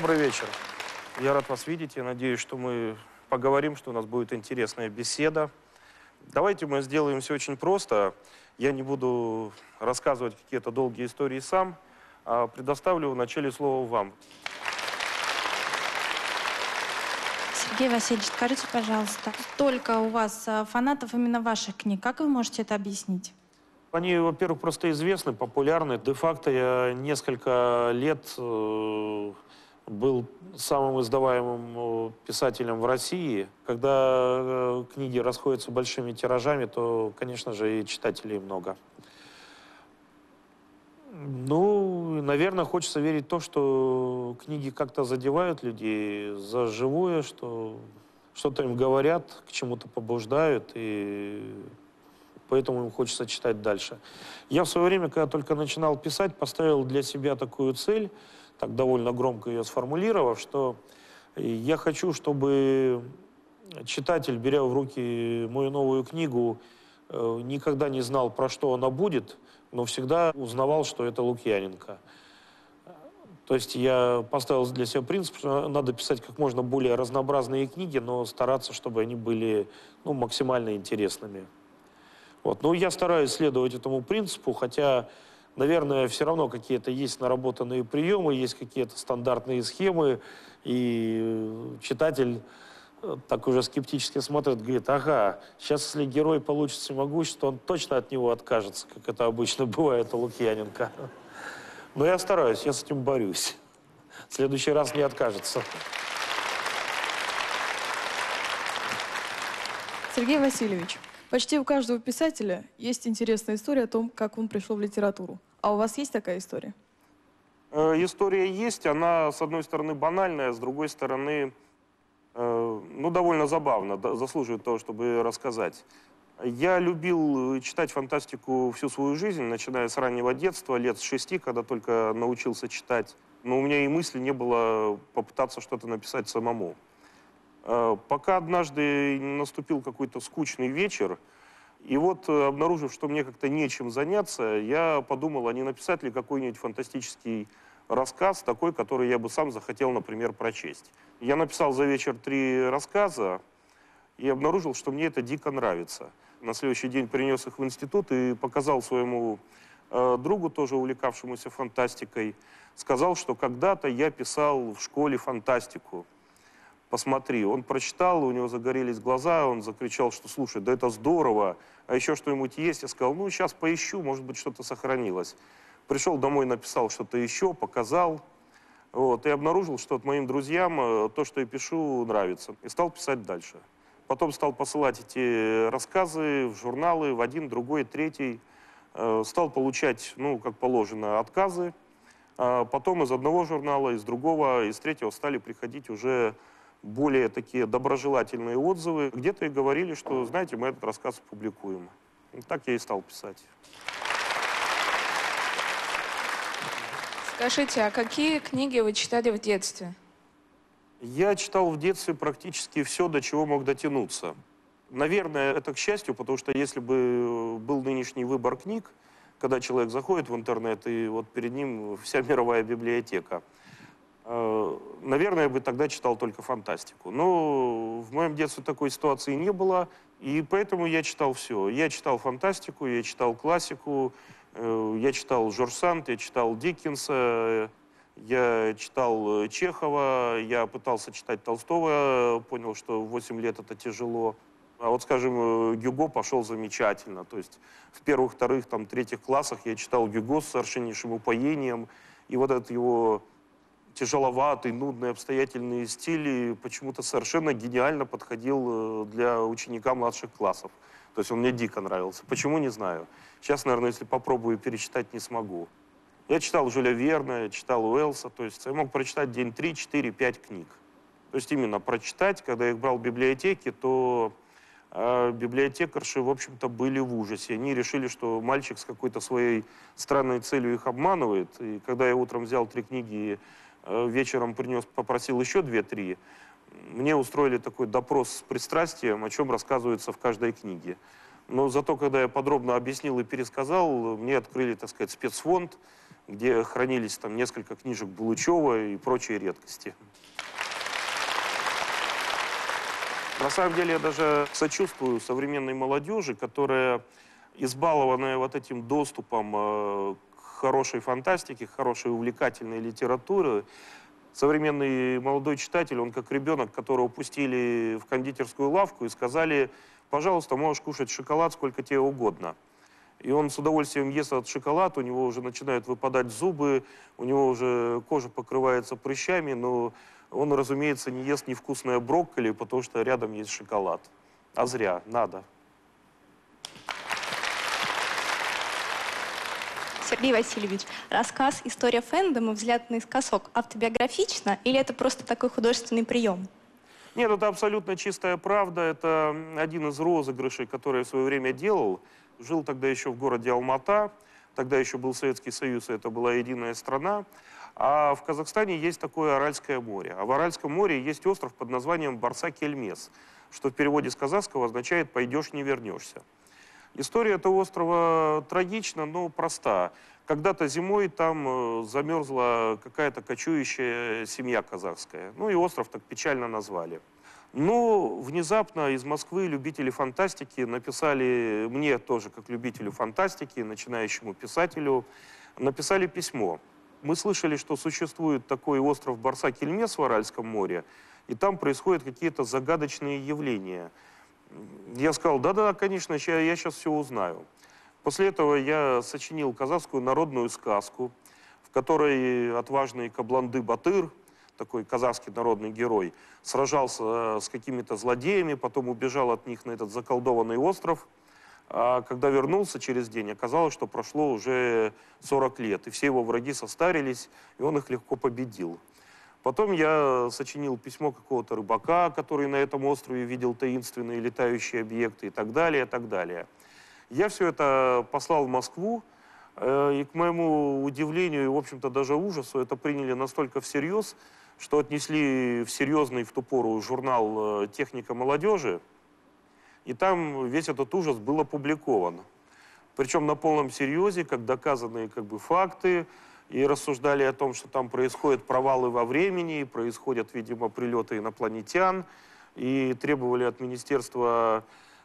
Добрый вечер. Я рад вас видеть. Я надеюсь, что мы поговорим, что у нас будет интересная беседа. Давайте мы сделаем все очень просто. Я не буду рассказывать какие-то долгие истории сам, а предоставлю вначале слово вам. Сергей Васильевич, скажите, пожалуйста, столько у вас э, фанатов именно ваших книг. Как вы можете это объяснить? Они, во-первых, просто известны, популярны. Де-факто я несколько лет э, был самым издаваемым э, писателем в России. Когда э, книги расходятся большими тиражами, то, конечно же, и читателей много. Ну, наверное, хочется верить в то, что книги как-то задевают людей за живое, что что-то им говорят, к чему-то побуждают, и поэтому им хочется читать дальше. Я в свое время, когда только начинал писать, поставил для себя такую цель — так довольно громко ее сформулировав, что э, я хочу, чтобы читатель, беря в руки мою новую книгу, э, никогда не знал, про что она будет, но всегда узнавал, что это Лукьяненко. То есть я поставил для себя принцип, что надо писать как можно более разнообразные книги, но стараться, чтобы они были ну, максимально интересными. Вот. Но я стараюсь следовать этому принципу, хотя наверное, все равно какие-то есть наработанные приемы, есть какие-то стандартные схемы, и э, читатель э, так уже скептически смотрит, говорит, ага, сейчас если герой получит всемогущество, он точно от него откажется, как это обычно бывает у Лукьяненко. Но я стараюсь, я с этим борюсь. В следующий раз не откажется. Сергей Васильевич, Почти у каждого писателя есть интересная история о том, как он пришел в литературу. А у вас есть такая история? Э, история есть, она, с одной стороны, банальная, с другой стороны, э, ну, довольно забавно, да, заслуживает того, чтобы рассказать. Я любил э, читать фантастику всю свою жизнь, начиная с раннего детства, лет с шести, когда только научился читать. Но у меня и мысли не было попытаться что-то написать самому. Э, пока однажды наступил какой-то скучный вечер, и вот, э, обнаружив, что мне как-то нечем заняться, я подумал, а не написать ли какой-нибудь фантастический рассказ, такой, который я бы сам захотел, например, прочесть. Я написал за вечер три рассказа и обнаружил, что мне это дико нравится. На следующий день принес их в институт и показал своему э, другу, тоже увлекавшемуся фантастикой, сказал, что когда-то я писал в школе фантастику посмотри. Он прочитал, у него загорелись глаза, он закричал, что слушай, да это здорово, а еще что-нибудь есть. Я сказал, ну сейчас поищу, может быть что-то сохранилось. Пришел домой, написал что-то еще, показал. Вот, и обнаружил, что вот моим друзьям э, то, что я пишу, нравится. И стал писать дальше. Потом стал посылать эти рассказы в журналы, в один, другой, третий. Э, стал получать, ну, как положено, отказы. А потом из одного журнала, из другого, из третьего стали приходить уже более такие доброжелательные отзывы. Где-то и говорили, что, знаете, мы этот рассказ публикуем. И ну, так я и стал писать. Скажите, а какие книги вы читали в детстве? Я читал в детстве практически все, до чего мог дотянуться. Наверное, это к счастью, потому что если бы э, был нынешний выбор книг, когда человек заходит в интернет, и вот перед ним вся мировая библиотека – Э, наверное, я бы тогда читал только фантастику. Но в моем детстве такой ситуации не было, и поэтому я читал все. Я читал фантастику, я читал классику, э, я читал Жорж я читал Диккенса, я читал э, Чехова, я пытался читать Толстого, понял, что 8 лет это тяжело. А вот, скажем, Гюго пошел замечательно. То есть в первых, вторых, там, третьих классах я читал Гюго с совершеннейшим упоением. И вот этот его тяжеловатый, нудный, обстоятельный стиль почему-то совершенно гениально подходил э, для ученика младших классов. То есть он мне дико нравился. Почему, не знаю. Сейчас, наверное, если попробую перечитать, не смогу. Я читал Жюля Верна, я читал Уэлса, то есть я мог прочитать день 3, 4, 5 книг. То есть именно прочитать, когда я их брал в библиотеке, то э, библиотекарши, в общем-то, были в ужасе. Они решили, что мальчик с какой-то своей странной целью их обманывает. И когда я утром взял три книги и Э, вечером принес, попросил еще две-три. Мне устроили такой допрос с пристрастием, о чем рассказывается в каждой книге. Но зато, когда я подробно объяснил и пересказал, мне открыли, так сказать, спецфонд, где хранились там несколько книжек Булычева и прочие редкости. На самом деле я даже сочувствую современной молодежи, которая избалованная вот этим доступом э, хорошей фантастики, хорошей увлекательной литературы. Современный молодой читатель, он как ребенок, которого пустили в кондитерскую лавку и сказали, пожалуйста, можешь кушать шоколад сколько тебе угодно. И он с удовольствием ест этот шоколад, у него уже начинают выпадать зубы, у него уже кожа покрывается прыщами, но он, разумеется, не ест невкусное брокколи, потому что рядом есть шоколад. А зря, надо. Сергей Васильевич, рассказ «История фэндома. Взгляд наискосок» автобиографично или это просто такой художественный прием? Нет, это абсолютно чистая правда. Это один из розыгрышей, который я в свое время делал. Жил тогда еще в городе Алмата. Тогда еще был Советский Союз, и это была единая страна. А в Казахстане есть такое Аральское море. А в Аральском море есть остров под названием барсак Кельмес, что в переводе с казахского означает «пойдешь, не вернешься». История этого острова трагична, но проста. Когда-то зимой там э, замерзла какая-то кочующая семья казахская. Ну и остров так печально назвали. Но внезапно из Москвы любители фантастики написали мне тоже, как любителю фантастики, начинающему писателю, написали письмо. Мы слышали, что существует такой остров Барса-Кельмес в Аральском море, и там происходят какие-то загадочные явления – я сказал, да-да, конечно, я, я сейчас все узнаю. После этого я сочинил казахскую народную сказку, в которой отважный Кабланды Батыр, такой казахский народный герой, сражался э, с какими-то злодеями, потом убежал от них на этот заколдованный остров. А когда вернулся через день, оказалось, что прошло уже 40 лет, и все его враги состарились, и он их легко победил. Потом я сочинил письмо какого-то рыбака, который на этом острове видел таинственные летающие объекты и так далее, и так далее. Я все это послал в Москву, э, и к моему удивлению и, в общем-то, даже ужасу это приняли настолько всерьез, что отнесли в серьезный в ту пору журнал э, «Техника молодежи», и там весь этот ужас был опубликован. Причем на полном серьезе, как доказанные как бы, факты, и рассуждали о том, что там происходят провалы во времени, происходят, видимо, прилеты инопланетян, и требовали от Министерства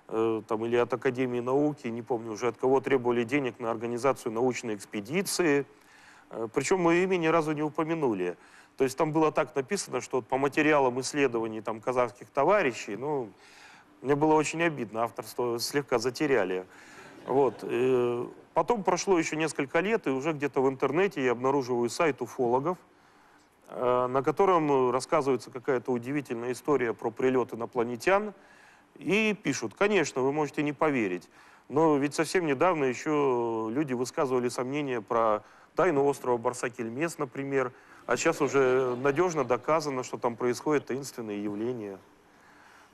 э, там, или от Академии науки, не помню уже от кого, требовали денег на организацию научной экспедиции. Э, причем мы имя ни разу не упомянули. То есть там было так написано, что по материалам исследований там, казахских товарищей, ну, мне было очень обидно, авторство слегка затеряли. Вот. Э, потом прошло еще несколько лет, и уже где-то в интернете я обнаруживаю сайт уфологов, э, на котором рассказывается какая-то удивительная история про прилет инопланетян. И пишут, конечно, вы можете не поверить, но ведь совсем недавно еще люди высказывали сомнения про тайну острова Барсакельмес, например, а сейчас уже надежно доказано, что там происходят таинственные явления.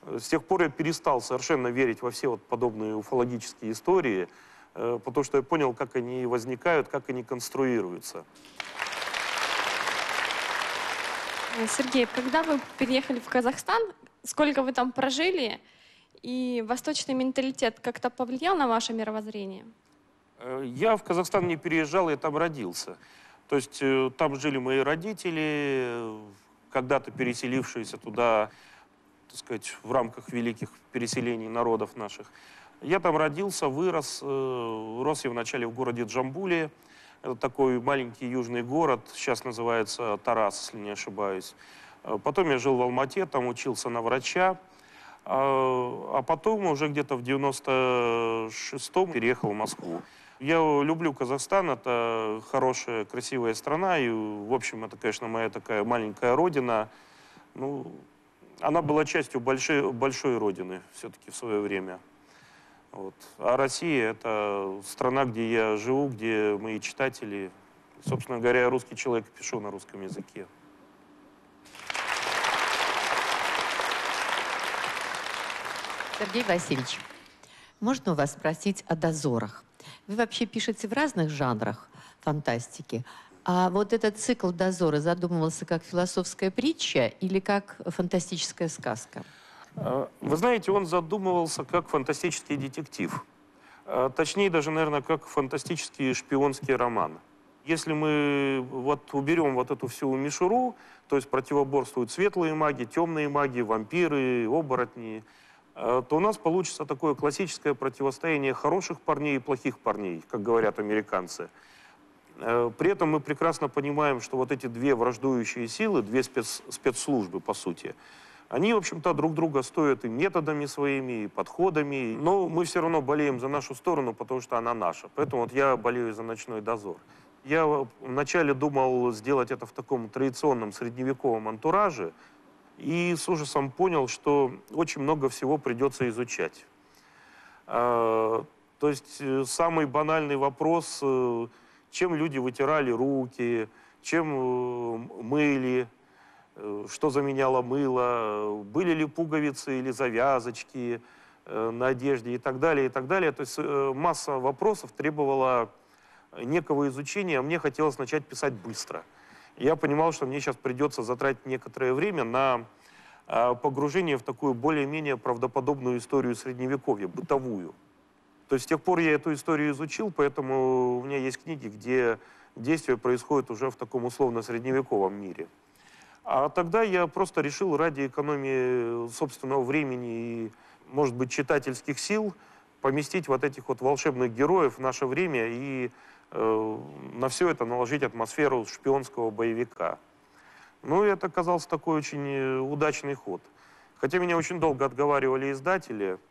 С тех пор я перестал совершенно верить во все вот подобные уфологические истории, э, потому что я понял, как они возникают, как они конструируются. Э, Сергей, когда вы переехали в Казахстан, сколько вы там прожили, и восточный менталитет как-то повлиял на ваше мировоззрение? Э, я в Казахстан не переезжал, я там родился. То есть там жили мои родители, когда-то переселившиеся туда так сказать, в рамках великих переселений народов наших. Я там родился, вырос. Э, рос я вначале в городе Джамбуле. Это такой маленький южный город, сейчас называется Тарас, если не ошибаюсь. Э, потом я жил в Алмате, там учился на врача. А, а потом уже где-то в 96-м переехал в Москву. Я люблю Казахстан, это хорошая, красивая страна, и, в общем, это, конечно, моя такая маленькая родина. Ну, она была частью большой, большой родины все-таки в свое время. Вот. А Россия – это страна, где я живу, где мои читатели. Собственно говоря, я русский человек, пишу на русском языке. Сергей Васильевич, можно у вас спросить о дозорах? Вы вообще пишете в разных жанрах фантастики – а вот этот цикл дозора задумывался как философская притча или как фантастическая сказка? Э, вы знаете, он задумывался как фантастический детектив. Э, точнее, даже, наверное, как фантастический шпионский роман. Если мы вот уберем вот эту всю мишуру, то есть противоборствуют светлые маги, темные маги, вампиры, оборотни, э, то у нас получится такое классическое противостояние хороших парней и плохих парней, как говорят американцы – Э, при этом мы прекрасно понимаем, что вот эти две враждующие силы, две спец, спецслужбы, по сути, они, в общем-то, друг друга стоят и методами своими, и подходами. Но мы все равно болеем за нашу сторону, потому что она наша. Поэтому вот я болею за «Ночной дозор». Я вначале думал сделать это в таком традиционном средневековом антураже, и с ужасом понял, что очень много всего придется изучать. Э, то есть э, самый банальный вопрос чем люди вытирали руки, чем э, мыли, э, что заменяло мыло, были ли пуговицы или завязочки э, на одежде и так далее, и так далее. То есть масса вопросов требовала некого изучения, а мне хотелось начать писать быстро. Я понимал, что мне сейчас придется затратить некоторое время на погружение в такую более-менее правдоподобную историю Средневековья, бытовую. То есть с тех пор я эту историю изучил, поэтому у меня есть книги, где действие происходит уже в таком условно-средневековом мире. А тогда я просто решил ради экономии собственного времени и, может быть, читательских сил поместить вот этих вот волшебных героев в наше время и э, на все это наложить атмосферу шпионского боевика. Ну, это оказался такой очень э, удачный ход. Хотя меня очень долго отговаривали издатели –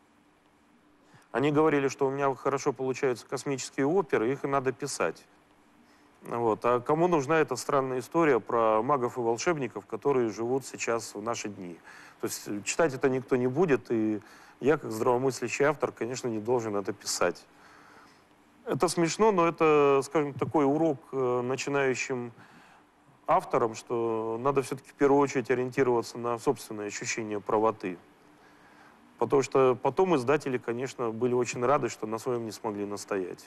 они говорили, что у меня хорошо получаются космические оперы, их надо писать. Вот. А кому нужна эта странная история про магов и волшебников, которые живут сейчас в наши дни? То есть читать это никто не будет, и я, как здравомыслящий автор, конечно, не должен это писать. Это смешно, но это, скажем, такой урок э, начинающим авторам, что надо все-таки в первую очередь ориентироваться на собственное ощущение правоты. Потому что потом издатели, конечно, были очень рады, что на своем не смогли настоять.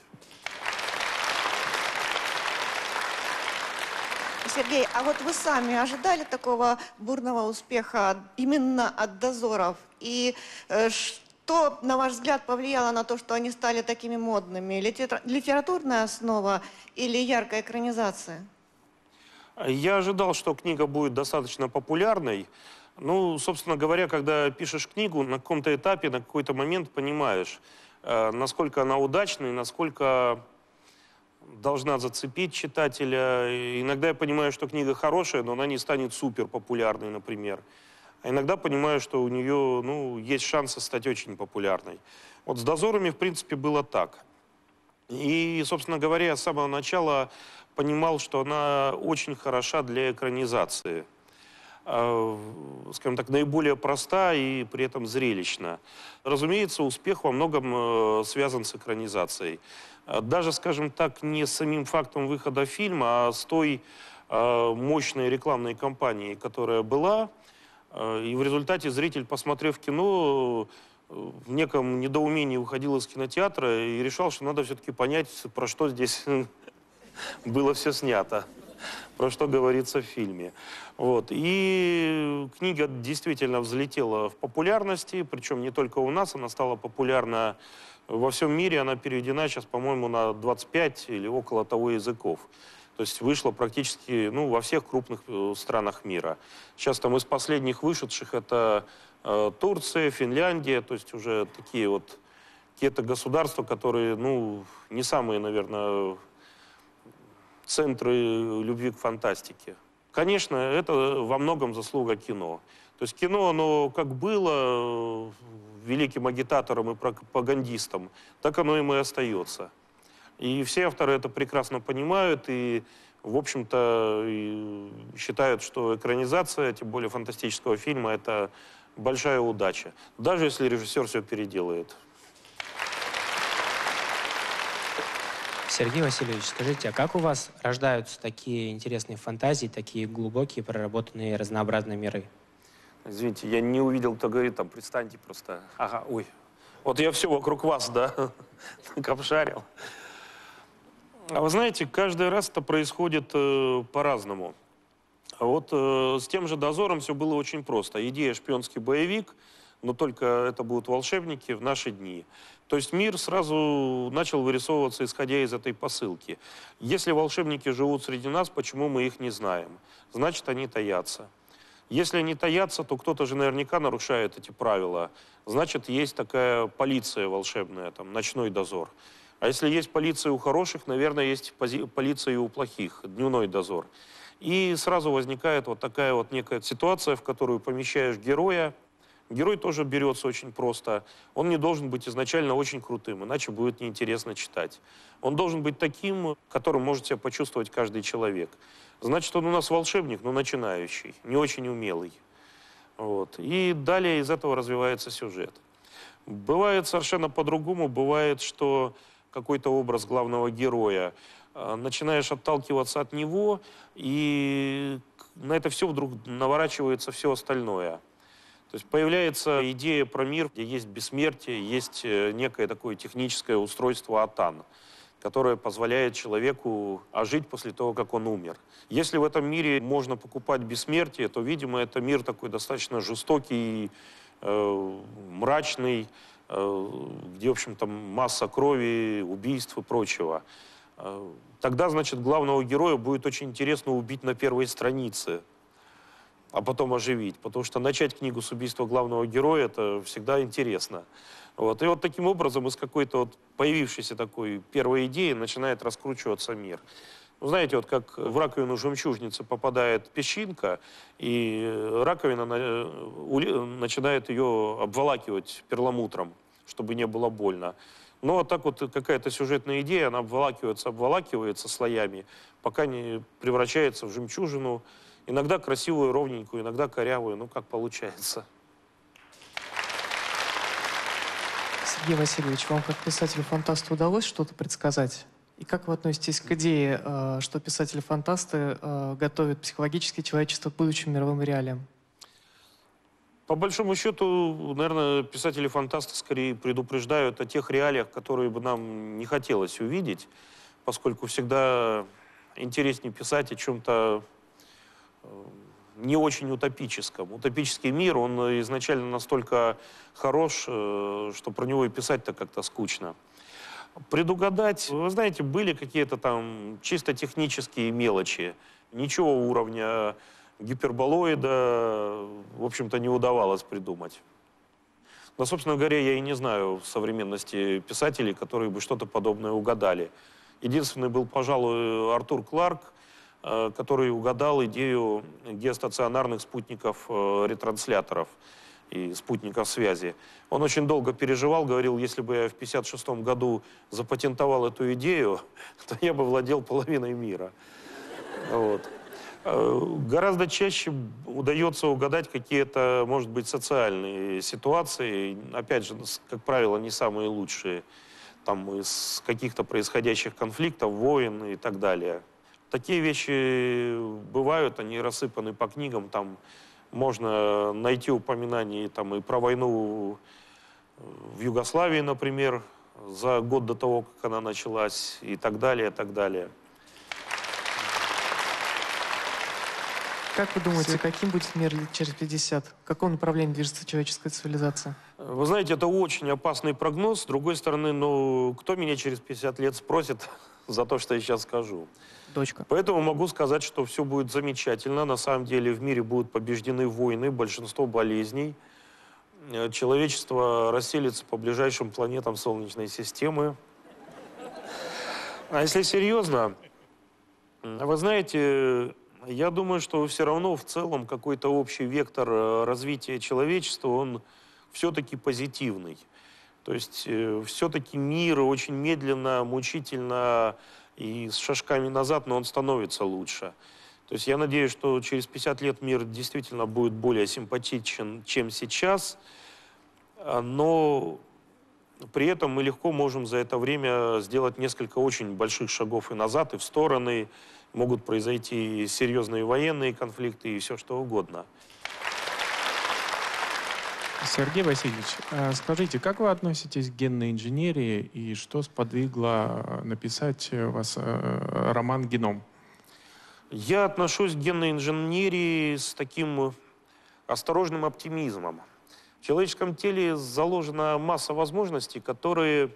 Сергей, а вот вы сами ожидали такого бурного успеха именно от дозоров? И э, что, на ваш взгляд, повлияло на то, что они стали такими модными? Литературная основа или яркая экранизация? Я ожидал, что книга будет достаточно популярной. Ну, собственно говоря, когда пишешь книгу, на каком-то этапе, на какой-то момент понимаешь, э, насколько она удачна и насколько должна зацепить читателя. Иногда я понимаю, что книга хорошая, но она не станет супер популярной, например. А иногда понимаю, что у нее ну, есть шансы стать очень популярной. Вот с «Дозорами», в принципе, было так. И, собственно говоря, я с самого начала понимал, что она очень хороша для экранизации – Э, скажем так, наиболее проста и при этом зрелищна. Разумеется, успех во многом э, связан с экранизацией. Э, даже, скажем так, не с самим фактом выхода фильма, а с той мощной рекламной кампанией, которая была. И в результате зритель, посмотрев кино, в неком недоумении уходил из кинотеатра и решал, что надо все-таки понять, про что здесь было все снято про что говорится в фильме. Вот. И книга действительно взлетела в популярности, причем не только у нас, она стала популярна во всем мире, она переведена сейчас, по-моему, на 25 или около того языков. То есть вышла практически ну, во всех крупных э, странах мира. Сейчас там из последних вышедших это э, Турция, Финляндия, то есть уже такие вот какие-то государства, которые, ну, не самые, наверное, центры э, любви к фантастике. Конечно, это во многом заслуга кино. То есть кино, оно как было э, великим агитатором и пропагандистом, так оно им и остается. И все авторы это прекрасно понимают и, в общем-то, считают, что экранизация, тем более фантастического фильма, это большая удача. Даже если режиссер все переделает. Сергей Васильевич, скажите, а как у вас рождаются такие интересные фантазии, такие глубокие, проработанные разнообразные миры? Извините, я не увидел, кто говорит, там, пристаньте просто. Ага, ой. Вот я все вокруг вас, да, обшарил. А вы знаете, каждый раз это происходит э, по-разному. Вот э, с тем же дозором все было очень просто. Идея шпионский боевик, но только это будут волшебники в наши дни. То есть мир сразу начал вырисовываться, исходя из этой посылки. Если волшебники живут среди нас, почему мы их не знаем? Значит, они таятся. Если они таятся, то кто-то же наверняка нарушает эти правила. Значит, есть такая полиция волшебная, там, ночной дозор. А если есть полиция у хороших, наверное, есть полиция и у плохих, дневной дозор. И сразу возникает вот такая вот некая ситуация, в которую помещаешь героя, Герой тоже берется очень просто. Он не должен быть изначально очень крутым, иначе будет неинтересно читать. Он должен быть таким, которым может себя почувствовать каждый человек. Значит, он у нас волшебник, но начинающий, не очень умелый. Вот. И далее из этого развивается сюжет. Бывает совершенно по-другому. Бывает, что какой-то образ главного героя, э, начинаешь отталкиваться от него, и на это все вдруг наворачивается все остальное – то есть появляется идея про мир, где есть бессмертие, есть э, некое такое техническое устройство Атана, которое позволяет человеку ожить после того, как он умер. Если в этом мире можно покупать бессмертие, то, видимо, это мир такой достаточно жестокий, э, мрачный, э, где, в общем-то, масса крови, убийств и прочего. Э, тогда, значит, главного героя будет очень интересно убить на первой странице а потом оживить. Потому что начать книгу с убийства главного героя – это всегда интересно. Вот. И вот таким образом из какой-то вот появившейся такой первой идеи начинает раскручиваться мир. Ну, знаете, вот как в раковину жемчужницы попадает песчинка, и раковина э, начинает ее обволакивать перламутром, чтобы не было больно. Но вот так вот какая-то сюжетная идея, она обволакивается, обволакивается слоями, пока не превращается в жемчужину, Иногда красивую, ровненькую, иногда корявую, ну как получается. Сергей Васильевич, вам как писателю-фантасту удалось что-то предсказать? И как вы относитесь к идее, э, что писатели-фантасты э, готовят психологически человечество к будущим мировым реалиям? По большому счету, наверное, писатели-фантасты скорее предупреждают о тех реалиях, которые бы нам не хотелось увидеть, поскольку всегда интереснее писать о чем-то Э, не очень утопическом. Утопический мир, он изначально настолько хорош, э, что про него и писать-то как-то скучно. Предугадать, вы знаете, были какие-то там чисто технические мелочи. Ничего уровня гиперболоида, в общем-то, не удавалось придумать. Да, собственно говоря, я и не знаю в современности писателей, которые бы что-то подобное угадали. Единственный был, пожалуй, Артур Кларк, Э, который угадал идею геостационарных спутников-ретрансляторов э, и спутников связи. Он очень долго переживал, говорил, если бы я в 56 году запатентовал эту идею, то я бы владел половиной мира. Вот. Э, гораздо чаще удается угадать какие-то, может быть, социальные ситуации, опять же, как правило, не самые лучшие, там, из каких-то происходящих конфликтов, войн и так далее. Такие вещи бывают, они рассыпаны по книгам, там можно найти упоминания там, и про войну э, в Югославии, например, за год до того, как она началась, и так далее, и так далее. Как вы думаете, каким будет мир через 50? В каком направлении движется человеческая цивилизация? Вы знаете, это очень опасный прогноз. С другой стороны, ну, кто меня через 50 лет спросит за то, что я сейчас скажу? дочка. Поэтому могу сказать, что все будет замечательно. На самом деле в мире будут побеждены войны, большинство болезней. Э, человечество расселится по ближайшим планетам Солнечной системы. А если серьезно, вы знаете, я думаю, что все равно в целом какой-то общий вектор э, развития человечества, он все-таки позитивный. То есть э, все-таки мир очень медленно, мучительно и с шажками назад, но он становится лучше. То есть я надеюсь, что через 50 лет мир действительно будет более симпатичен, чем сейчас. А, но при этом мы легко можем за это время сделать несколько очень больших шагов и назад, и в стороны. Могут произойти серьезные военные конфликты и все что угодно. Сергей Васильевич, э, скажите, как вы относитесь к генной инженерии и что сподвигло э, написать э, вас роман «Геном»? Я отношусь к генной инженерии с таким осторожным оптимизмом. В человеческом теле заложена масса возможностей, которые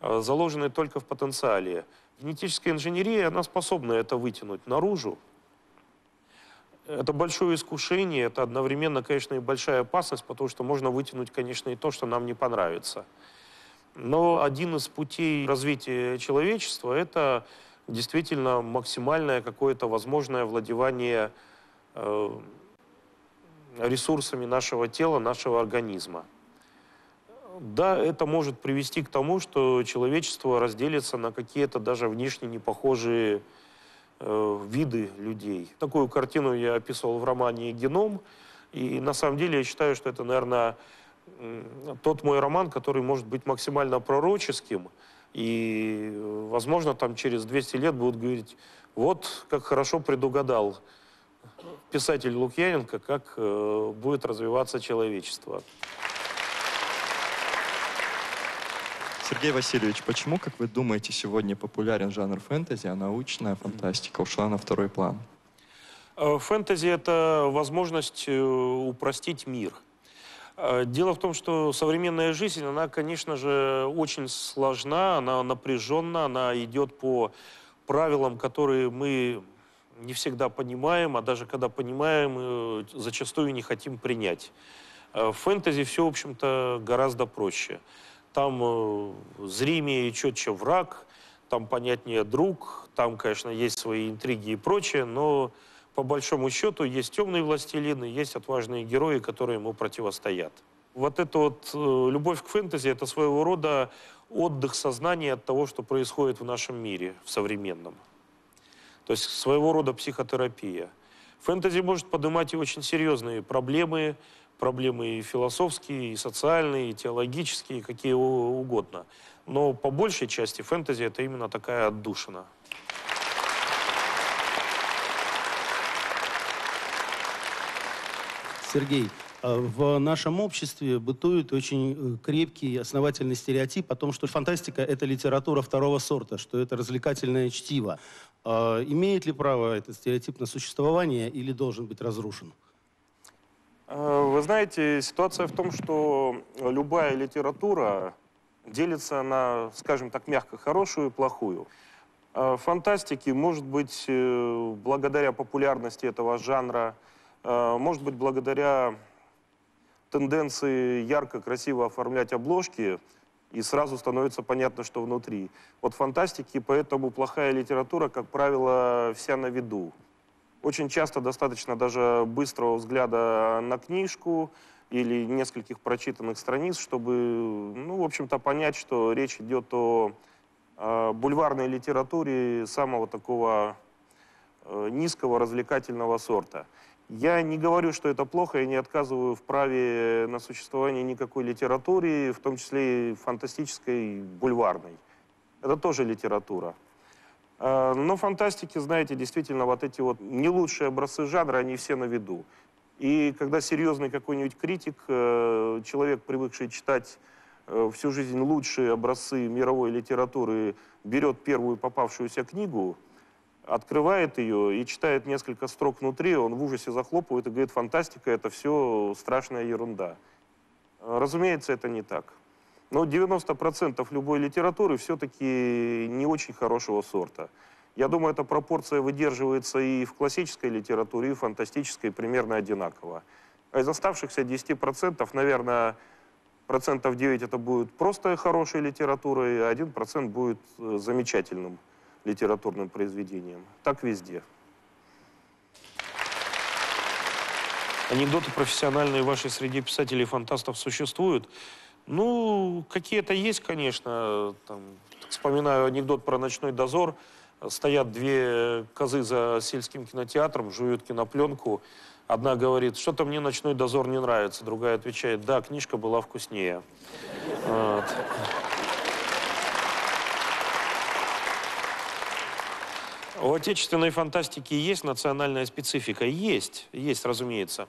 заложены только в потенциале. Генетическая инженерия, она способна это вытянуть наружу, это большое искушение, это одновременно, конечно, и большая опасность, потому что можно вытянуть, конечно, и то, что нам не понравится. Но один из путей развития человечества – это действительно максимальное какое-то возможное владевание э, ресурсами нашего тела, нашего организма. Да, это может привести к тому, что человечество разделится на какие-то даже внешне непохожие похожие Э, виды людей. Такую картину я описывал в романе «Геном», и на самом деле я считаю, что это, наверное, тот мой роман, который может быть максимально пророческим, и, э, возможно, там через 200 лет будут говорить, вот как хорошо предугадал писатель Лукьяненко, как э, будет развиваться человечество. Сергей Васильевич, почему, как вы думаете, сегодня популярен жанр фэнтези, а научная фантастика ушла на второй план? Э, фэнтези — это возможность э, упростить мир. Э, дело в том, что современная жизнь, она, конечно же, очень сложна, она напряженна, она идет по правилам, которые мы не всегда понимаем, а даже когда понимаем, зачастую не хотим принять. В фэнтези все, в общем-то, гораздо проще. Там э, зримее и четче враг, там понятнее друг, там, конечно, есть свои интриги и прочее, но по большому счету есть темные властелины, есть отважные герои, которые ему противостоят. Вот эта вот э, любовь к фэнтези – это своего рода отдых сознания от того, что происходит в нашем мире, в современном. То есть своего рода психотерапия. Фэнтези может поднимать и очень серьезные проблемы, проблемы и философские, и социальные, и теологические, какие угодно. Но по большей части фэнтези это именно такая отдушина. Сергей, э, в нашем обществе бытует очень э, крепкий основательный стереотип о том, что фантастика – это литература второго сорта, что это развлекательное чтиво. Э, имеет ли право этот стереотип на существование или должен быть разрушен? Э, вы знаете, ситуация в том, что любая литература делится на, скажем так, мягко хорошую и плохую. Э, фантастики, может быть, э, благодаря популярности этого жанра, может быть, благодаря тенденции ярко, красиво оформлять обложки, и сразу становится понятно, что внутри. Вот фантастики, поэтому плохая литература, как правило, вся на виду. Очень часто достаточно даже быстрого взгляда на книжку или нескольких прочитанных страниц, чтобы, ну, в общем-то, понять, что речь идет о э, бульварной литературе самого такого э, низкого развлекательного сорта. Я не говорю, что это плохо, я не отказываю в праве на существование никакой литературы, в том числе и фантастической, бульварной. Это тоже литература. Э, но фантастики, знаете, действительно, вот эти вот не лучшие образцы жанра, они все на виду. И когда серьезный какой-нибудь критик, э, человек, привыкший читать э, всю жизнь лучшие образцы мировой литературы, берет первую попавшуюся книгу, открывает ее и читает несколько строк внутри, он в ужасе захлопывает и говорит, фантастика, это все страшная ерунда. Разумеется, это не так. Но 90% любой литературы все-таки не очень хорошего сорта. Я думаю, эта пропорция выдерживается и в классической литературе, и в фантастической примерно одинаково. А из оставшихся 10%, наверное, процентов 9 это будет просто хорошей литературой, а 1% будет э, замечательным литературным произведением. Так везде. Анекдоты профессиональные в вашей среде писателей фантастов существуют? Ну, какие-то есть, конечно. Там, вспоминаю анекдот про ночной дозор. Стоят две козы за сельским кинотеатром, жуют кинопленку. Одна говорит, что-то мне ночной дозор не нравится. Другая отвечает, да, книжка была вкуснее. Вот. У отечественной фантастики есть национальная специфика? Есть, есть, разумеется.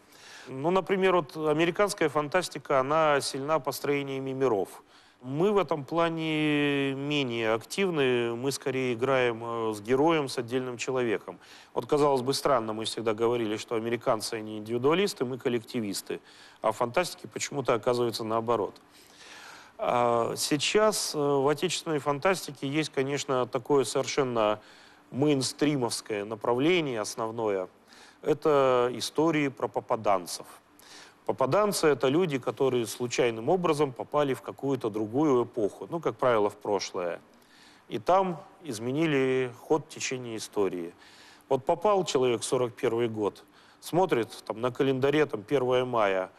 Ну, например, вот американская фантастика, она сильна построениями миров. Мы в этом плане менее активны, мы скорее играем э, с героем, с отдельным человеком. Вот казалось бы странно, мы всегда говорили, что американцы они индивидуалисты, мы коллективисты, а фантастики почему-то оказывается наоборот. А сейчас э, в отечественной фантастике есть, конечно, такое совершенно мейнстримовское направление основное – это истории про попаданцев. Попаданцы – это люди, которые случайным образом попали в какую-то другую эпоху, ну, как правило, в прошлое. И там изменили ход течения истории. Вот попал человек в 41 год, смотрит там, на календаре там, 1 мая,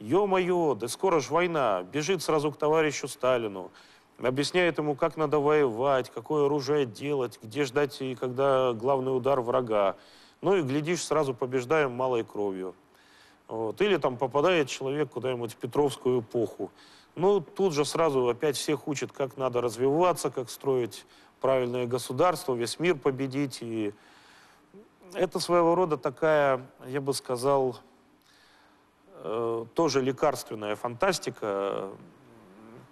ё-моё, да скоро ж война, бежит сразу к товарищу Сталину, объясняет ему, как надо воевать, какое оружие делать, где ждать и когда главный удар врага. Ну и, глядишь, сразу побеждаем малой кровью. Вот. Или там попадает человек куда-нибудь в Петровскую эпоху. Ну, тут же сразу опять всех учат, как надо развиваться, как строить правильное государство, весь мир победить. И это своего рода такая, я бы сказал, э, тоже лекарственная фантастика.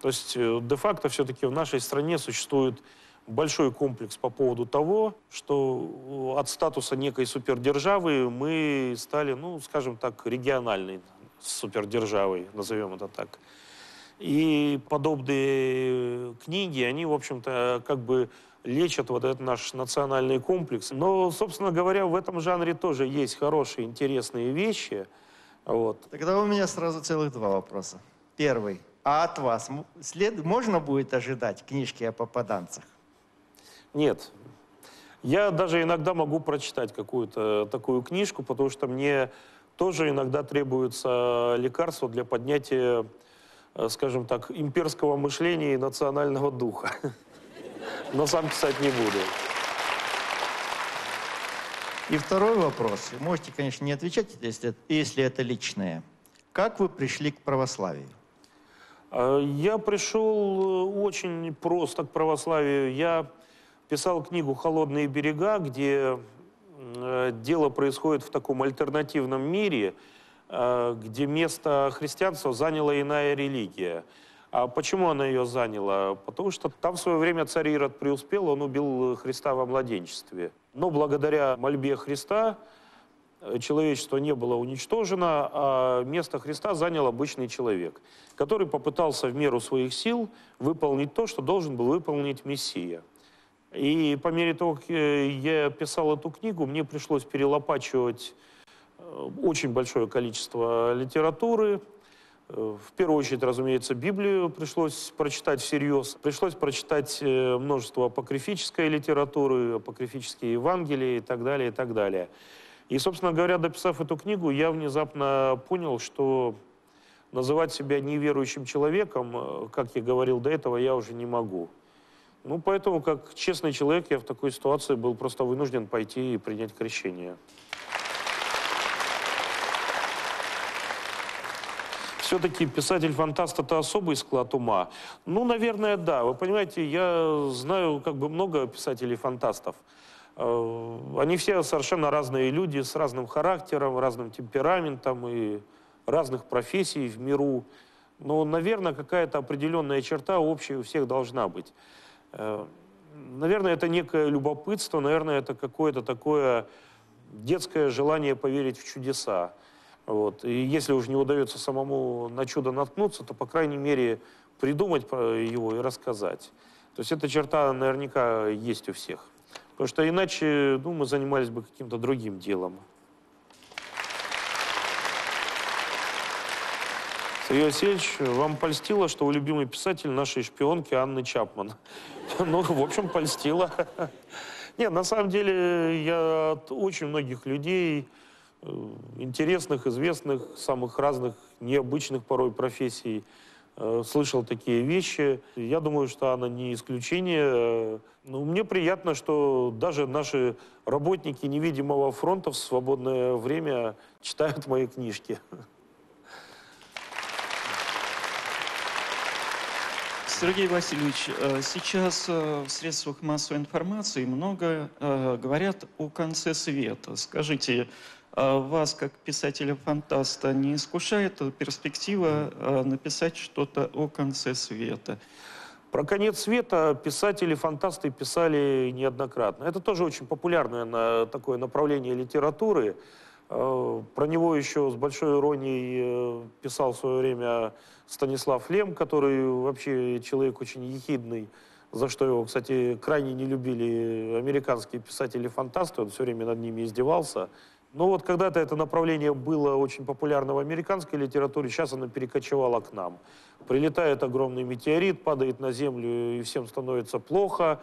То есть э, де-факто все-таки в нашей стране существует большой комплекс по поводу того, что э, от статуса некой супердержавы мы стали, ну, скажем так, региональной супердержавой, назовем это так. И подобные книги, они, в общем-то, как бы лечат вот этот наш национальный комплекс. Но, собственно говоря, в этом жанре тоже есть хорошие, интересные вещи. Вот. Тогда у меня сразу целых два вопроса. Первый. А от вас след... можно будет ожидать книжки о попаданцах? Нет. Я даже иногда могу прочитать какую-то такую книжку, потому что мне тоже иногда требуется лекарство для поднятия, э, скажем так, имперского мышления и национального духа. Но сам писать не буду. И второй вопрос. Вы можете, конечно, не отвечать, если, если это личное. Как вы пришли к православию? Э, я пришел э, очень просто к православию. Я писал книгу «Холодные берега», где э, дело происходит в таком альтернативном мире, э, где место христианства заняла иная религия. А почему она ее заняла? Потому что там в свое время царь Ирод преуспел, он убил Христа во младенчестве. Но благодаря мольбе Христа э, человечество не было уничтожено, а место Христа занял обычный человек, который попытался в меру своих сил выполнить то, что должен был выполнить Мессия – и по мере того, как э, я писал эту книгу, мне пришлось перелопачивать э, очень большое количество литературы. Э, в первую очередь, разумеется, Библию пришлось прочитать всерьез. Пришлось прочитать множество апокрифической литературы, апокрифические Евангелия и так далее, и так далее. И, собственно говоря, дописав эту книгу, я внезапно понял, что называть себя неверующим человеком, как я говорил до этого, я уже не могу. Ну, поэтому, как честный человек, я в такой ситуации был просто вынужден пойти и принять крещение. Все-таки писатель-фантаст – это особый склад ума. Ну, наверное, да. Вы понимаете, я знаю как бы много писателей-фантастов. Э, они все совершенно разные люди, с разным характером, разным темпераментом и разных профессий в миру. Но, наверное, какая-то определенная черта общая у всех должна быть. Э, наверное, это некое любопытство, наверное, это какое-то такое детское желание поверить в чудеса. Вот. И если уж не удается самому на чудо наткнуться, то, по крайней мере, придумать его и рассказать. То есть эта черта наверняка есть у всех. Потому что иначе ну, мы занимались бы каким-то другим делом. Сергей Васильевич, вам польстило, что у любимый писатель нашей шпионки Анны Чапман. Ну, в общем, польстило. Нет, на самом деле, я от очень многих людей, э, интересных, известных, самых разных, необычных порой профессий, э, слышал такие вещи. Я думаю, что она не исключение. Э, Но ну, мне приятно, что даже наши работники невидимого фронта в свободное время читают мои книжки. Сергей Васильевич, э, сейчас э, в средствах массовой информации много э, говорят о конце света. Скажите, вас, как писателя-фантаста, не искушает перспектива написать что-то о конце света? Про конец света писатели-фантасты писали неоднократно. Это тоже очень популярное такое направление литературы. Про него еще с большой иронией писал в свое время Станислав Лем, который вообще человек очень ехидный, за что его, кстати, крайне не любили американские писатели-фантасты, он все время над ними издевался. Но вот когда-то это направление было очень популярно в американской литературе, сейчас оно перекочевало к нам. Прилетает огромный метеорит, падает на землю, и всем становится плохо,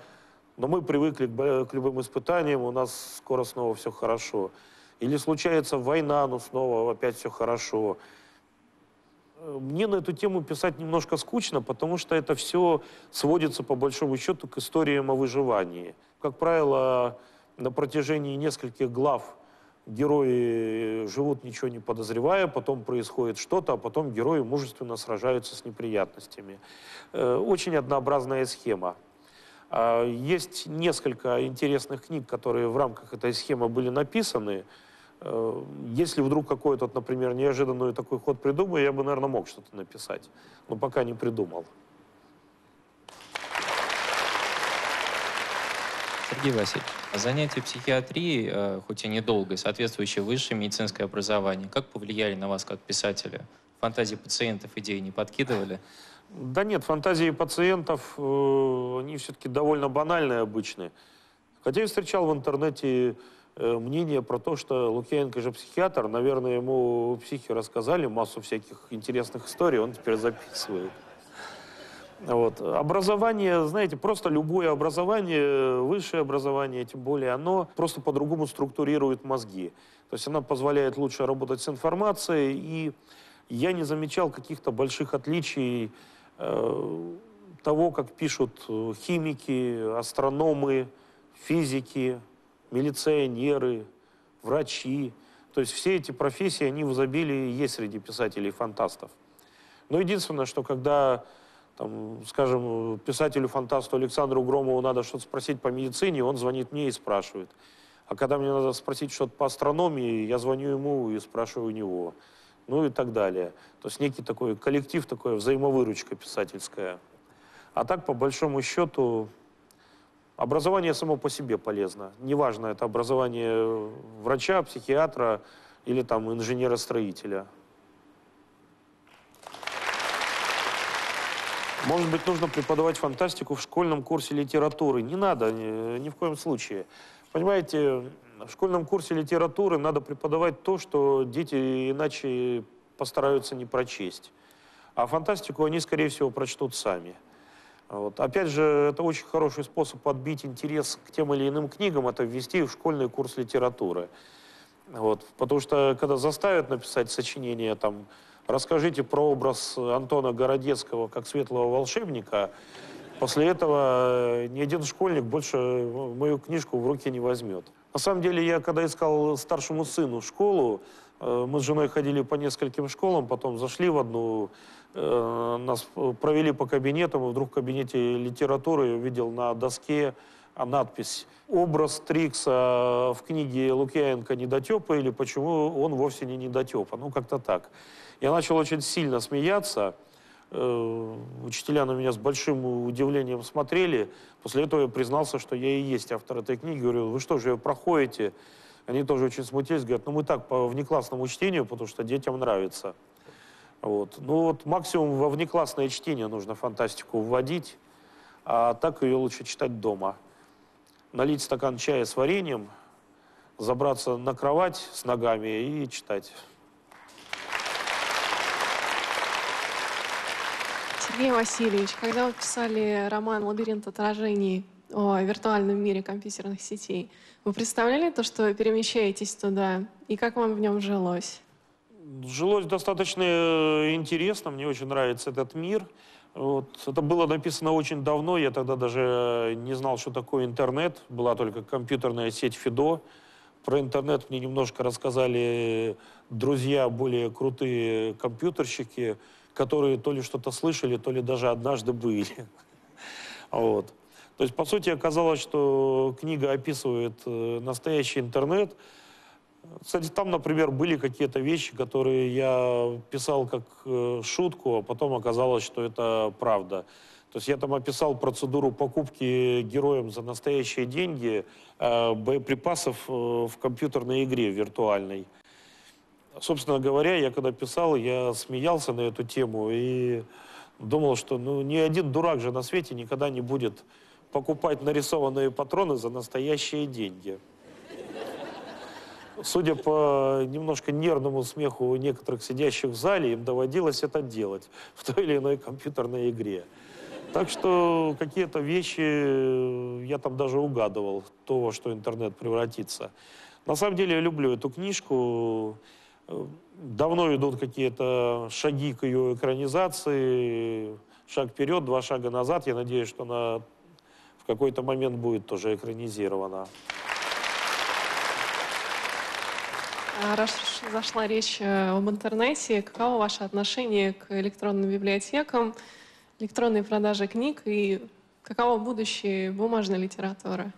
но мы привыкли к, к любым испытаниям, у нас скоро снова все хорошо. Или случается война, но снова опять все хорошо. Э, мне на эту тему писать немножко скучно, потому что это все сводится по большому счету к историям о выживании. Как правило, на протяжении нескольких глав герои э, живут ничего не подозревая, потом происходит что-то, а потом герои мужественно сражаются с неприятностями. Э, очень однообразная схема. А, есть несколько интересных книг, которые в рамках этой схемы были написаны. Э, если вдруг какой-то, например, неожиданный такой ход придумаю, я бы, наверное, мог что-то написать, но пока не придумал. Сергей Васильевич, а занятия психиатрии, э, хоть и недолгое, соответствующее высшее медицинское образование, как повлияли на вас как писателя? Фантазии пациентов идеи не подкидывали? Да нет, фантазии пациентов, э, они все-таки довольно банальные обычные. Хотя я встречал в интернете Э, мнение про то, что Лукьяненко же психиатр, наверное, ему психи рассказали массу всяких интересных историй, он теперь записывает. Вот. Образование, знаете, просто любое образование, высшее образование, тем более, оно просто по-другому структурирует мозги. То есть оно позволяет лучше работать с информацией, и я не замечал каких-то больших отличий э, того, как пишут э, химики, астрономы, физики, милиционеры, врачи. То есть все эти профессии, они в изобилии есть среди писателей фантастов. Но единственное, что когда, там, скажем, писателю-фантасту Александру Громову надо что-то спросить по медицине, он звонит мне и спрашивает. А когда мне надо спросить что-то по астрономии, я звоню ему и спрашиваю у него. Ну и так далее. То есть некий такой коллектив, такая взаимовыручка писательская. А так, по большому счету, Образование само по себе полезно. Неважно, это образование врача, психиатра или там инженера-строителя. Может быть, нужно преподавать фантастику в школьном курсе литературы. Не надо, ни, ни в коем случае. Понимаете, в школьном курсе литературы надо преподавать то, что дети иначе постараются не прочесть. А фантастику они, скорее всего, прочтут сами. Вот. Опять же, это очень хороший способ отбить интерес к тем или иным книгам, это ввести в школьный курс литературы. Вот. Потому что, когда заставят написать сочинение, там, расскажите про образ Антона Городецкого как светлого волшебника, после этого э, ни один школьник больше э, мою книжку в руки не возьмет. На самом деле, я когда искал старшему сыну школу, э, мы с женой ходили по нескольким школам, потом зашли в одну Э, нас э, провели по кабинетам, и вдруг в кабинете литературы я увидел на доске а, надпись «Образ Трикса в книге Лукьяенко недотепа» или «Почему он вовсе не недотепа?» Ну, как-то так. Я начал очень сильно смеяться. Э, учителя на меня с большим удивлением смотрели. После этого я признался, что я и есть автор этой книги. Говорю, вы что же ее проходите? Они тоже очень смутились, говорят, ну мы так по внеклассному чтению, потому что детям нравится. Вот. Ну вот максимум во внеклассное чтение нужно фантастику вводить, а так ее лучше читать дома. Налить стакан чая с вареньем, забраться на кровать с ногами и читать. Сергей Васильевич, когда вы писали роман «Лабиринт отражений» о виртуальном мире компьютерных сетей, вы представляли то, что перемещаетесь туда, и как вам в нем жилось? Жилось достаточно э, интересно, мне очень нравится этот мир. Вот. Это было написано очень давно, я тогда даже э, не знал, что такое интернет. Была только компьютерная сеть Фидо. Про интернет мне немножко рассказали э, друзья, более крутые компьютерщики, которые то ли что-то слышали, то ли даже однажды были. Вот. То есть, по сути, оказалось, что книга описывает настоящий интернет – кстати, там, например, были какие-то вещи, которые я писал как э, шутку, а потом оказалось, что это правда. То есть я там описал процедуру покупки героям за настоящие деньги э, боеприпасов э, в компьютерной игре виртуальной. Собственно говоря, я когда писал, я смеялся на эту тему и думал, что ну, ни один дурак же на свете никогда не будет покупать нарисованные патроны за настоящие деньги. Судя по немножко нервному смеху некоторых сидящих в зале, им доводилось это делать в той или иной компьютерной игре. Так что какие-то вещи э, я там даже угадывал, то, во что интернет превратится. На самом деле я люблю эту книжку. Э, давно идут какие-то шаги к ее экранизации. Шаг вперед, два шага назад. Я надеюсь, что она в какой-то момент будет тоже экранизирована. А, раз зашла речь э, об интернете, каково ваше отношение к электронным библиотекам, электронной продаже книг и каково будущее бумажной литературы?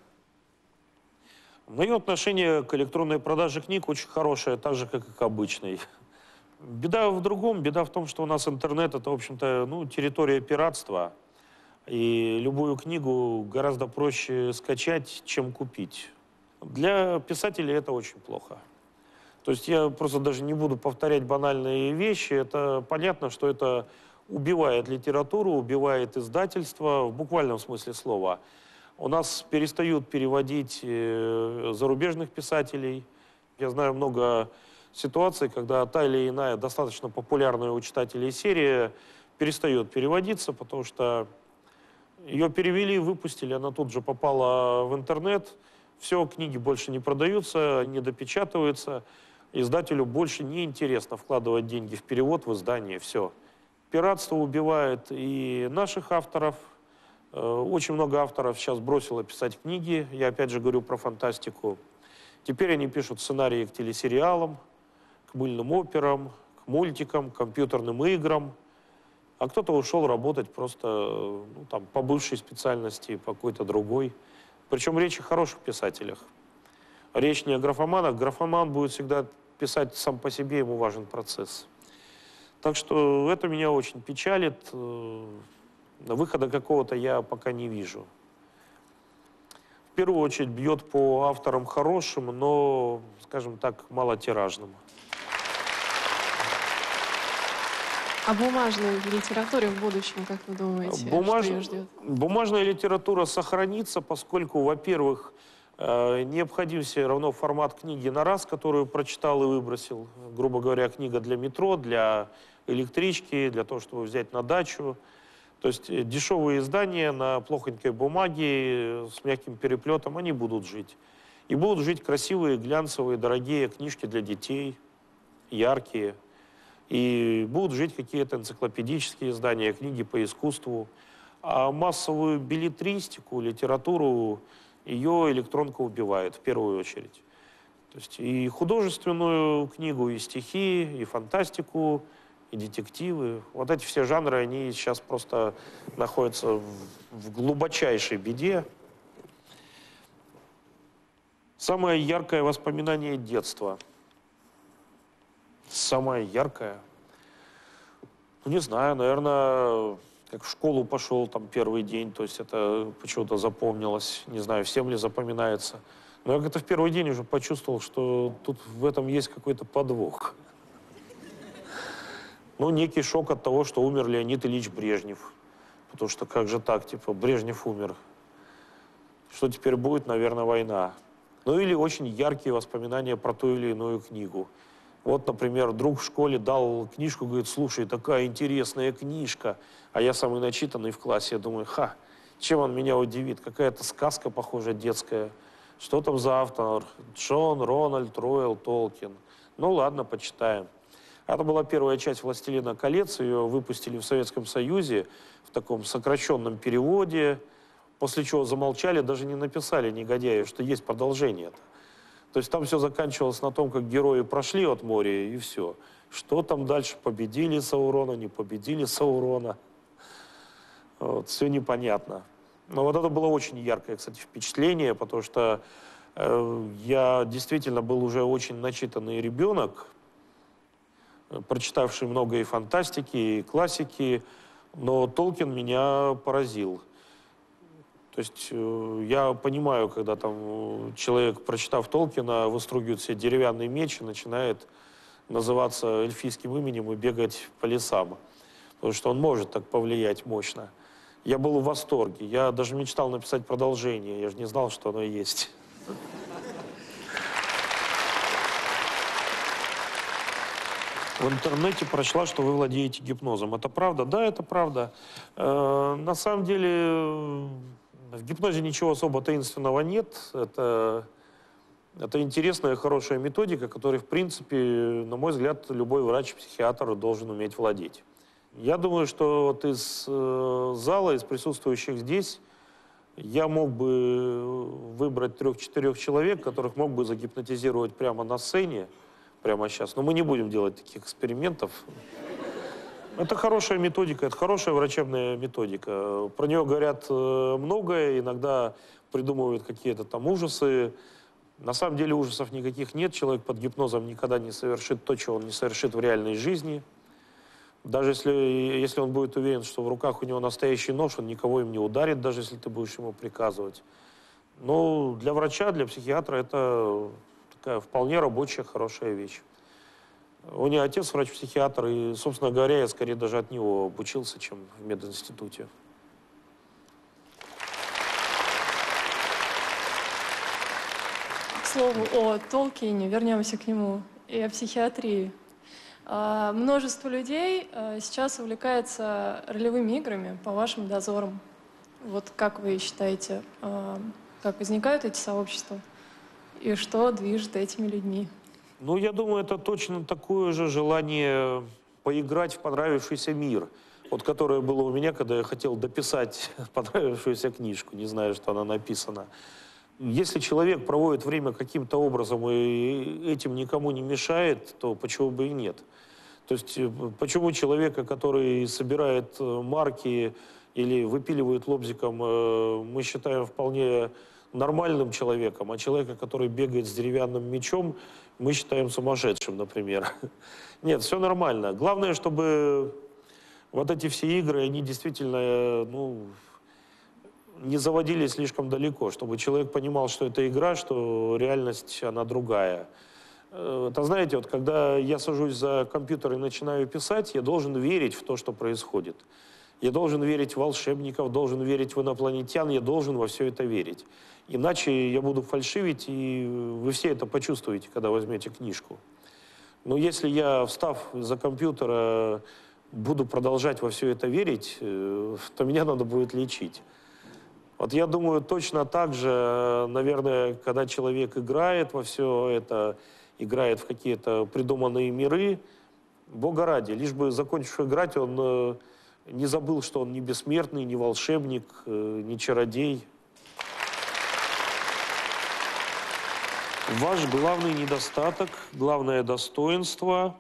Мое отношение к электронной продаже книг очень хорошее, так же, как и к обычной. Беда в другом. Беда в том, что у нас интернет – это, в общем-то, ну, территория пиратства. И любую книгу гораздо проще скачать, чем купить. Для писателей это очень плохо. То есть я просто даже не буду повторять банальные вещи. Это понятно, что это убивает литературу, убивает издательство в буквальном смысле слова. У нас перестают переводить э, зарубежных писателей. Я знаю много ситуаций, когда та или иная достаточно популярная у читателей серия перестает переводиться, потому что ее перевели, выпустили, она тут же попала в интернет. Все, книги больше не продаются, не допечатываются. Издателю больше не интересно вкладывать деньги в перевод, в издание, все. Пиратство убивает и наших авторов. Э, очень много авторов сейчас бросило писать книги. Я опять же говорю про фантастику. Теперь они пишут сценарии к телесериалам, к мыльным операм, к мультикам, к компьютерным играм. А кто-то ушел работать просто э, ну, там, по бывшей специальности, по какой-то другой. Причем речь о хороших писателях. Речь не о графоманах. Графоман будет всегда писать сам по себе, ему важен процесс. Так что это меня очень печалит. Э, выхода какого-то я пока не вижу. В первую очередь бьет по авторам хорошим, но, скажем так, малотиражным. А бумажной литературе в будущем, как вы думаете, Бумаж... что ее ждет? Бумажная литература сохранится, поскольку, во-первых, Э, Необходим все равно формат книги на раз, которую прочитал и выбросил. Грубо говоря, книга для метро, для электрички, для того, чтобы взять на дачу. То есть э, дешевые издания на плохонькой бумаге э, с мягким переплетом, они будут жить. И будут жить красивые, глянцевые, дорогие книжки для детей, яркие. И будут жить какие-то энциклопедические издания, книги по искусству. А массовую билетристику, литературу ее электронка убивает в первую очередь. То есть и художественную книгу, и стихи, и фантастику, и детективы. Вот эти все жанры, они сейчас просто находятся в, глубочайшей беде. Самое яркое воспоминание детства. Самое яркое? Ну, не знаю, наверное, как в школу пошел, там первый день, то есть это почему-то запомнилось, не знаю, всем ли запоминается. Но я как-то в первый день уже почувствовал, что тут в этом есть какой-то подвох. Ну, некий шок от того, что умер Леонид Ильич Брежнев. Потому что как же так, типа, Брежнев умер. Что теперь будет, наверное, война. Ну или очень яркие воспоминания про ту или иную книгу. Вот, например, друг в школе дал книжку, говорит, слушай, такая интересная книжка. А я самый начитанный в классе, я думаю, ха, чем он меня удивит? Какая-то сказка, похоже, детская. Что там за автор? Джон, Рональд, Ройл, Толкин. Ну ладно, почитаем. Это а была первая часть «Властелина колец». Ее выпустили в Советском Союзе в таком сокращенном переводе, после чего замолчали, даже не написали негодяю, что есть продолжение. -то. То есть там все заканчивалось на том, как герои прошли от моря и все. Что там дальше, победили Саурона, не победили Саурона. Вот, все непонятно. Но вот это было очень яркое, кстати, впечатление, потому что э, я действительно был уже очень начитанный ребенок, прочитавший много и фантастики, и классики, но Толкин меня поразил. То есть э, я понимаю, когда там э, человек, прочитав Толкина, выстругивает себе деревянный меч и начинает называться эльфийским именем и бегать по лесам. Потому что он может так повлиять мощно. Я был в восторге. Я даже мечтал написать продолжение. Я же не знал, что оно есть. В интернете прочла, что вы владеете гипнозом. Это правда? Да, это правда. Э, на самом деле, в гипнозе ничего особо таинственного нет. Это, это интересная, хорошая методика, которой, в принципе, на мой взгляд, любой врач-психиатр должен уметь владеть. Я думаю, что вот из э, зала, из присутствующих здесь, я мог бы выбрать трех-четырех человек, которых мог бы загипнотизировать прямо на сцене, прямо сейчас. Но мы не будем делать таких экспериментов. Это хорошая методика, это хорошая врачебная методика. Про нее говорят э, многое, иногда придумывают какие-то там ужасы. На самом деле ужасов никаких нет. Человек под гипнозом никогда не совершит то, чего он не совершит в реальной жизни. Даже если, если он будет уверен, что в руках у него настоящий нож, он никого им не ударит, даже если ты будешь ему приказывать. Но ну, для врача, для психиатра это такая вполне рабочая, хорошая вещь. У нее отец врач-психиатр, и, собственно говоря, я скорее даже от него обучился, чем в мединституте. К слову о Толкине, вернемся к нему, и о психиатрии. А, множество людей а, сейчас увлекается ролевыми играми по вашим дозорам. Вот как вы считаете, а, как возникают эти сообщества и что движет этими людьми? Ну, я думаю, это точно такое же желание поиграть в понравившийся мир, вот которое было у меня, когда я хотел дописать понравившуюся книжку, не знаю, что она написана. Если человек проводит время каким-то образом и этим никому не мешает, то почему бы и нет? То есть э, почему человека, который собирает э, марки или выпиливает лобзиком, э, мы считаем вполне нормальным человеком, а человека, который бегает с деревянным мечом, мы считаем сумасшедшим, например. Нет, все нормально. Главное, чтобы вот эти все игры, они действительно, ну, не заводились слишком далеко, чтобы человек понимал, что это игра, что реальность, она другая. Э, это знаете, вот когда я сажусь за компьютер и начинаю писать, я должен верить в то, что происходит. Я должен верить в волшебников, должен верить в инопланетян, я должен во все это верить. Иначе я буду фальшивить, и вы все это почувствуете, когда возьмете книжку. Но если я, встав за компьютера, буду продолжать во все это верить, э, то меня надо будет лечить. Вот я думаю, точно так же, наверное, когда человек играет во все это, играет в какие-то придуманные миры, бога ради, лишь бы закончив играть, он э, не забыл, что он не бессмертный, не волшебник, э, не чародей. Ваш главный недостаток, главное достоинство,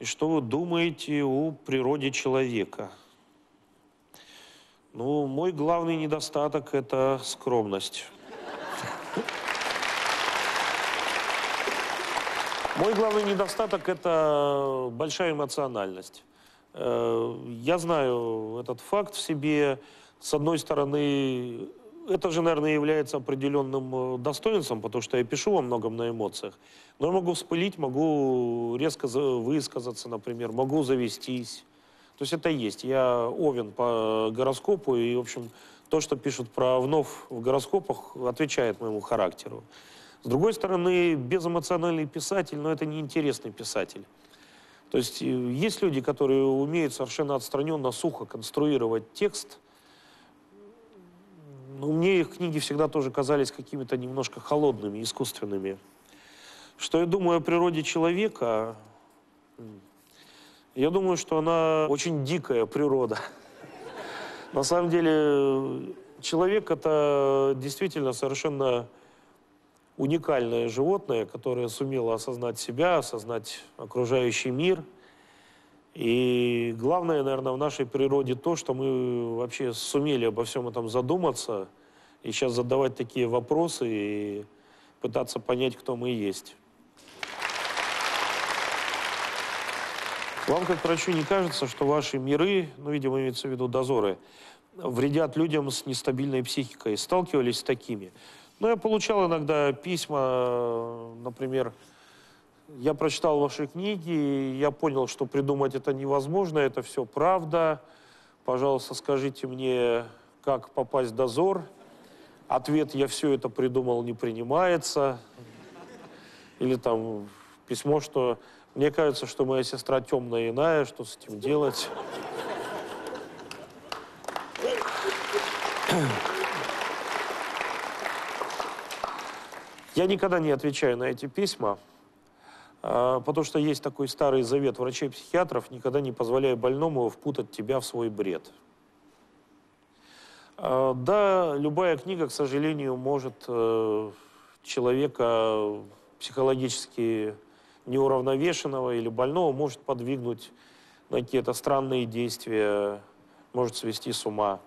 и что вы думаете о природе человека? Ну, мой главный недостаток – это скромность. Мой главный недостаток – это большая эмоциональность. Я знаю этот факт в себе. С одной стороны, это же, наверное, является определенным э, достоинством, потому что я пишу во многом на эмоциях. Но я могу вспылить, могу резко высказаться, например, могу завестись. То есть это есть. Я овен по гороскопу, и, в общем, то, что пишут про овнов в гороскопах, отвечает моему характеру. С другой стороны, безэмоциональный писатель, но это не интересный писатель. То есть э, есть люди, которые умеют совершенно отстраненно, сухо конструировать текст. Но ну, мне их книги всегда тоже казались какими-то немножко холодными, искусственными. Что я думаю о природе человека? Я думаю, что она очень дикая природа. На самом деле э, человек это действительно совершенно уникальное животное, которое сумело осознать себя, осознать окружающий мир. И главное, наверное, в нашей природе то, что мы вообще сумели обо всем этом задуматься и сейчас задавать такие вопросы и пытаться понять, кто мы есть. Вам, как врачу, не кажется, что ваши миры, ну, видимо, имеется в виду дозоры, вредят людям с нестабильной психикой? Сталкивались с такими? Ну я получал иногда письма, например, я прочитал ваши книги, я понял, что придумать это невозможно, это все правда. Пожалуйста, скажите мне, как попасть в дозор. Ответ «я все это придумал» не принимается. Или там письмо, что «мне кажется, что моя сестра темная иная, что с этим делать?» Я никогда не отвечаю на эти письма, а, потому что есть такой старый завет врачей-психиатров, никогда не позволяя больному впутать тебя в свой бред. А, да, любая книга, к сожалению, может э, человека психологически неуравновешенного или больного может подвигнуть на какие-то странные действия, может свести с ума.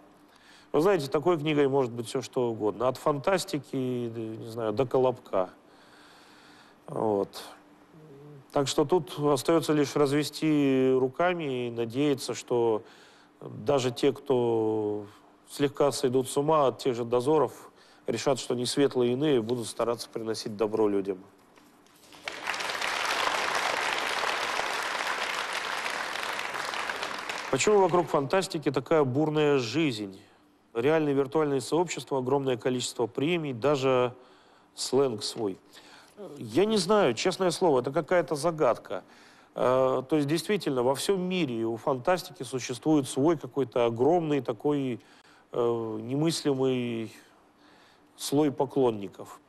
Вы знаете, такой книгой может быть все что угодно. От фантастики, не знаю, до колобка. Вот. Так что тут остается лишь развести руками и надеяться, что даже те, кто слегка сойдут с ума от тех же дозоров, решат, что не светлые иные, будут стараться приносить добро людям. Почему вокруг фантастики такая бурная жизнь? реальные виртуальные сообщества, огромное количество премий, даже сленг свой. Я не знаю, честное слово, это какая-то загадка. Э, то есть действительно во всем мире у фантастики существует свой какой-то огромный такой э, немыслимый слой поклонников.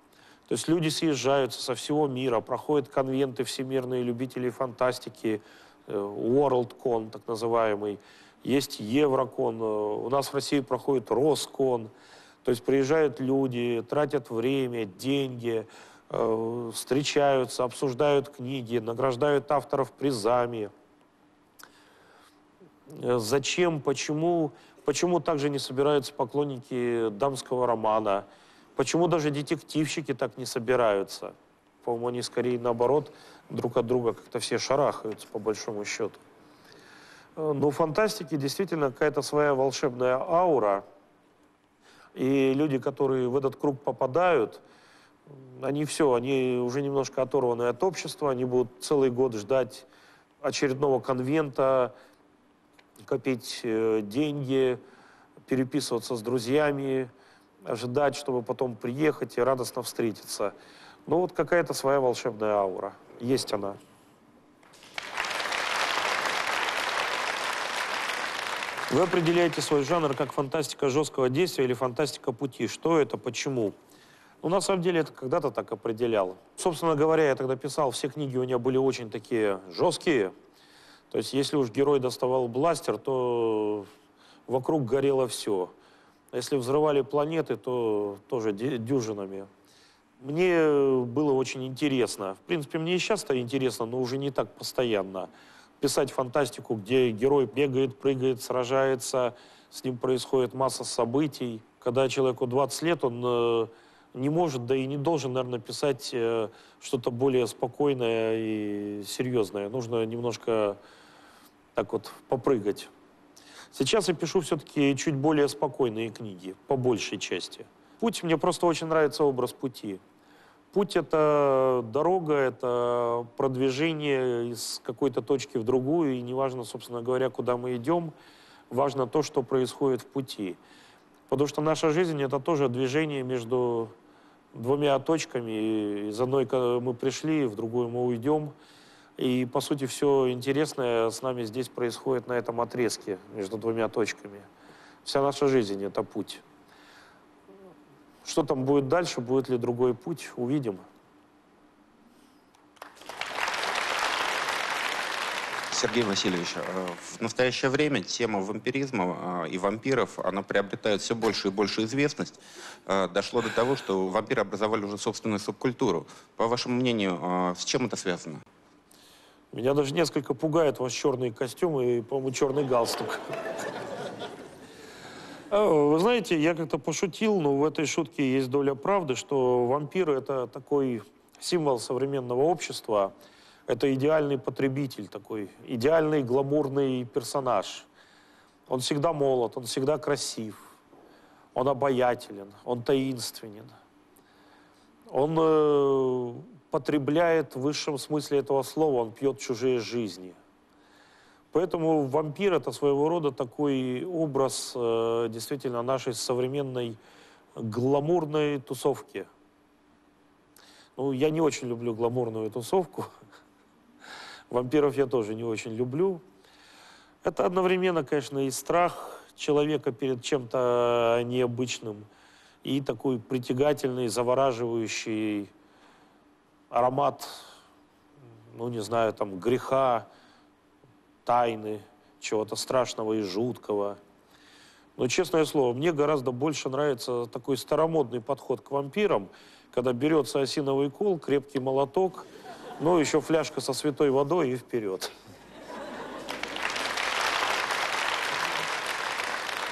То есть люди съезжаются со всего мира, проходят конвенты всемирные любителей фантастики, э, WorldCon так называемый, есть Еврокон, э, у нас в России проходит Роскон. То есть приезжают люди, тратят время, деньги, э, встречаются, обсуждают книги, награждают авторов призами. Э, зачем, почему, почему также не собираются поклонники дамского романа, почему даже детективщики так не собираются. По-моему, они скорее наоборот друг от друга как-то все шарахаются, по большому счету. Э, Но у фантастики действительно какая-то своя волшебная аура. И люди, которые в этот круг попадают, они все, они уже немножко оторваны от общества, они будут целый год ждать очередного конвента, копить э, деньги, переписываться с друзьями, ожидать, чтобы потом приехать и радостно встретиться. Ну вот какая-то своя волшебная аура. Есть она. Вы определяете свой жанр как фантастика жесткого действия или фантастика пути. Что это, почему? Ну, на самом деле, это когда-то так определяло. Собственно говоря, я тогда писал, все книги у меня были очень такие жесткие. То есть, если уж герой доставал бластер, то вокруг горело все. Если взрывали планеты, то тоже дюжинами. Мне было очень интересно. В принципе, мне и сейчас-то интересно, но уже не так постоянно писать фантастику, где герой бегает, прыгает, сражается, с ним происходит масса событий. Когда человеку 20 лет, он э, не может, да и не должен, наверное, писать э, что-то более спокойное и серьезное. Нужно немножко так вот попрыгать. Сейчас я пишу все-таки чуть более спокойные книги, по большей части. Путь, мне просто очень нравится образ пути. Путь — это дорога, это продвижение из какой-то точки в другую, и неважно, собственно говоря, куда мы идем, важно то, что происходит в пути. Потому что наша жизнь — это тоже движение между двумя точками. Из одной мы пришли, в другую мы уйдем. И, по сути, все интересное с нами здесь происходит на этом отрезке между двумя точками. Вся наша жизнь — это путь. Что там будет дальше, будет ли другой путь, увидим. Сергей Васильевич, э, в настоящее время тема вампиризма э, и вампиров, она приобретает все больше и больше известность. Э, дошло до того, что вампиры образовали уже собственную субкультуру. По вашему мнению, с чем это связано? Меня даже несколько пугает ваш черный костюм и, по-моему, черный галстук. А, вы знаете, я как-то пошутил, но в этой шутке есть доля правды, что вампиры – это такой символ современного общества. Это идеальный потребитель такой, идеальный гламурный персонаж. Он всегда молод, он всегда красив, он обаятелен, он таинственен. Он э, потребляет в высшем смысле этого слова, он пьет чужие жизни – Поэтому вампир это своего рода такой образ э, действительно нашей современной гламурной тусовки. Ну, я не очень люблю гламурную тусовку. Вампиров я тоже не очень люблю. Это одновременно, конечно, и страх человека перед чем-то необычным, и такой притягательный, завораживающий аромат, ну, не знаю, там, греха, тайны, чего-то страшного и жуткого. Но, честное слово, мне гораздо больше нравится такой старомодный подход к вампирам, когда берется осиновый кол, крепкий молоток, ну, еще фляжка со святой водой и вперед.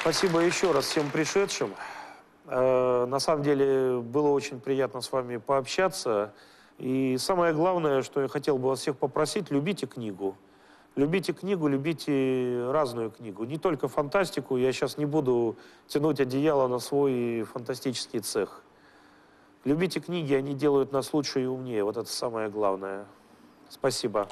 Спасибо еще раз всем пришедшим. Э, на самом деле, было очень приятно с вами пообщаться. И самое главное, что я хотел бы вас всех попросить, любите книгу. Любите книгу, любите разную книгу, не только фантастику. Я сейчас не буду тянуть одеяло на свой фантастический цех. Любите книги, они делают нас лучше и умнее. Вот это самое главное. Спасибо.